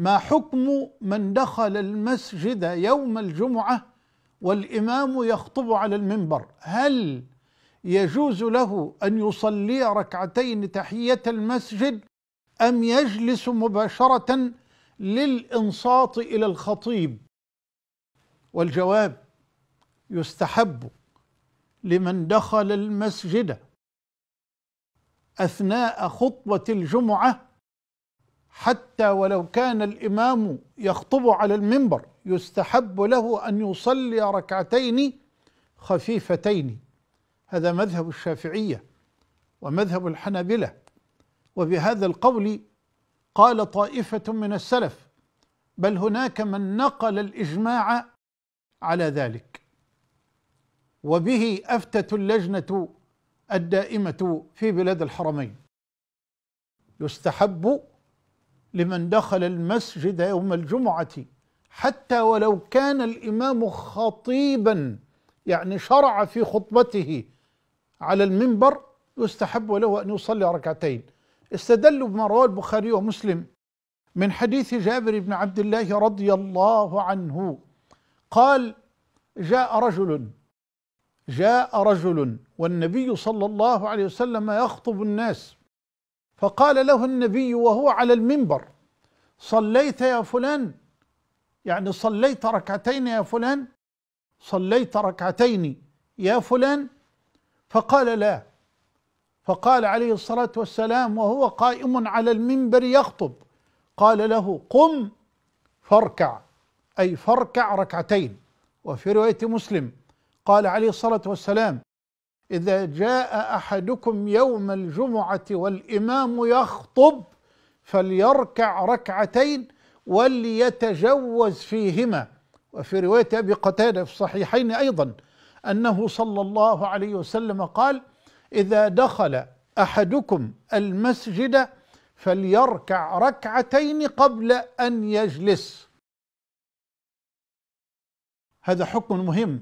ما حكم من دخل المسجد يوم الجمعه والامام يخطب على المنبر هل يجوز له ان يصلي ركعتين تحيه المسجد ام يجلس مباشره للانصات الى الخطيب والجواب يستحب لمن دخل المسجد اثناء خطبه الجمعه حتى ولو كان الامام يخطب على المنبر يستحب له ان يصلي ركعتين خفيفتين هذا مذهب الشافعيه ومذهب الحنابله وبهذا القول قال طائفه من السلف بل هناك من نقل الاجماع على ذلك وبه افتت اللجنه الدائمه في بلاد الحرمين يستحب لمن دخل المسجد يوم الجمعة حتى ولو كان الإمام خطيبا يعني شرع في خطبته على المنبر يستحب له أن يصلي ركعتين استدلوا بما رواه البخاري ومسلم من حديث جابر بن عبد الله رضي الله عنه قال جاء رجل جاء رجل والنبي صلى الله عليه وسلم يخطب الناس فقال له النبي وهو على المنبر صليت يا فلان يعني صليت ركعتين يا فلان صليت ركعتين يا فلان فقال لا فقال عليه الصلاه والسلام وهو قائم على المنبر يخطب قال له قم فاركع اي فاركع ركعتين وفي روايه مسلم قال عليه الصلاه والسلام إذا جاء أحدكم يوم الجمعة والإمام يخطب فليركع ركعتين وليتجوز فيهما وفي رواية أبي قتادة في الصحيحين أيضا أنه صلى الله عليه وسلم قال إذا دخل أحدكم المسجد فليركع ركعتين قبل أن يجلس هذا حكم مهم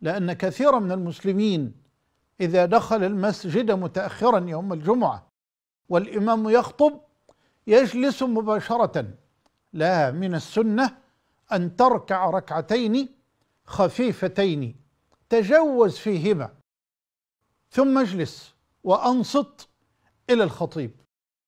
لأن كثيرا من المسلمين إذا دخل المسجد متأخرا يوم الجمعة والإمام يخطب يجلس مباشرة لا من السنة أن تركع ركعتين خفيفتين تجوز فيهما ثم اجلس وأنصت إلى الخطيب